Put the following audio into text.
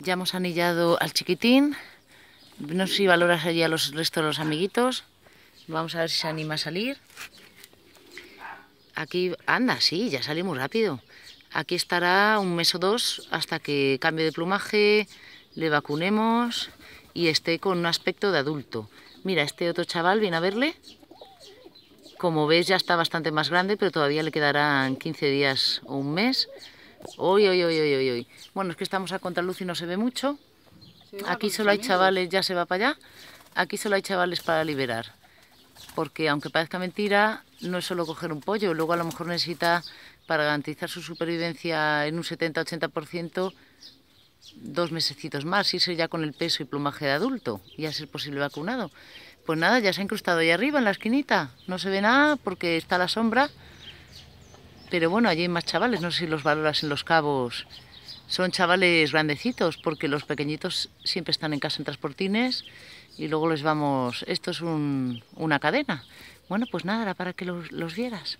Ya hemos anillado al chiquitín. No sé si valoras allí a los restos de los amiguitos. Vamos a ver si se anima a salir. Aquí, anda, sí, ya sale muy rápido. Aquí estará un mes o dos hasta que cambie de plumaje, le vacunemos y esté con un aspecto de adulto. Mira, este otro chaval viene a verle. Como ves ya está bastante más grande, pero todavía le quedarán 15 días o un mes Uy, uy, uy, uy, uy. Bueno, es que estamos a contraluz y no se ve mucho. Aquí solo hay chavales, ya se va para allá. Aquí solo hay chavales para liberar. Porque aunque parezca mentira, no es solo coger un pollo. Luego a lo mejor necesita, para garantizar su supervivencia en un 70-80%, dos mesecitos más, irse ya con el peso y plumaje de adulto y a ser posible vacunado. Pues nada, ya se ha incrustado ahí arriba en la esquinita. No se ve nada porque está la sombra. Pero bueno, allí hay más chavales, no sé si los valoras en los cabos. Son chavales grandecitos, porque los pequeñitos siempre están en casa en transportines y luego les vamos... Esto es una cadena. Bueno, pues nada, era para que los, los vieras.